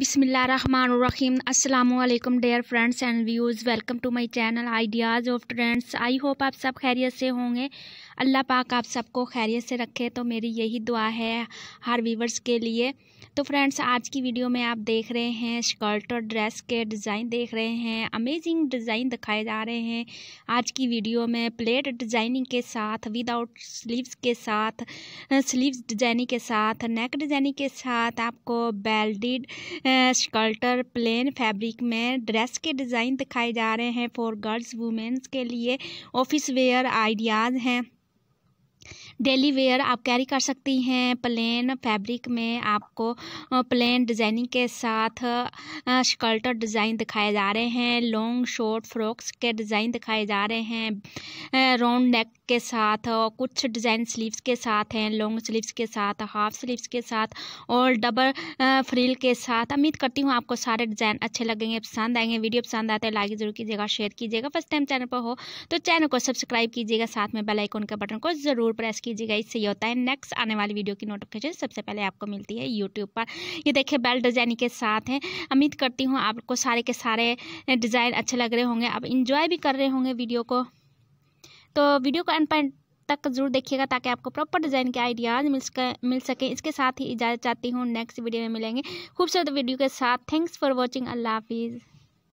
बिसमीम् अल्लाम dear friends and views welcome to my channel ideas of trends I hope आप सब खैरियत से होंगे अल्लाह पाक आप सबको खैरियत से रखे तो मेरी यही दुआ है हर व्यूवर्स के लिए तो फ्रेंड्स आज की वीडियो में आप देख रहे हैं शर्ट और ड्रेस के डिज़ाइन देख रहे हैं अमेजिंग डिज़ाइन दिखाए जा रहे हैं आज की वीडियो में प्लेट डिज़ाइनिंग के साथ विदाउट स्लीव्स के साथ स्लीव्स डिज़ाइनिंग के साथ नेक डिज़ाइनिंग के साथ आपको बेल्डिड स्कल्टर प्लेन फैब्रिक में ड्रेस के डिज़ाइन दिखाए जा रहे हैं फॉर गर्ल्स वुमेंस के लिए ऑफिस वेयर आइडियाज़ हैं डेली वेयर आप कैरी कर सकती हैं प्लेन फैब्रिक में आपको प्लेन डिज़ाइनिंग के साथ स्कर्टर डिज़ाइन दिखाए जा रहे हैं लॉन्ग शॉर्ट फ्रॉक्स के डिज़ाइन दिखाए जा रहे हैं राउंड नेक के साथ कुछ डिज़ाइन स्लीव्स के साथ हैं लॉन्ग स्लीव्स के साथ हाफ स्लीव्स के साथ और डबल फ्रिल के साथ उम्मीद करती हूँ आपको सारे डिज़ाइन अच्छे लगेंगे पसंद आएंगे वीडियो पसंद आते तो हैं लाइक ज़रूर कीजिएगा शेयर कीजिएगा फर्स्ट टाइम चैनल पर हो तो चैनल को सब्सक्राइब कीजिएगा साथ में बेलाइकॉन के बटन को ज़रूर प्रेस कीजिए कीजिएगा इससे ये होता है नेक्स्ट आने वाली वीडियो की नोटिफिकेशन सबसे पहले आपको मिलती है यूट्यूब पर ये देखिए बेल डिज़ाइन के साथ है उम्मीद करती हूँ आपको सारे के सारे डिज़ाइन अच्छे लग रहे होंगे आप इन्जॉय भी कर रहे होंगे वीडियो को तो वीडियो को एंड पॉइंट तक जरूर देखिएगा ताकि आपको प्रॉपर डिज़ाइन के आइडियाज़ मिल सके मिल सके इसके साथ ही इजाज़त चाहती हूँ नेक्स्ट वीडियो में मिलेंगे खूबसूरत वीडियो के साथ थैंक्स फॉर वॉचिंग अल्लाह हाफिज़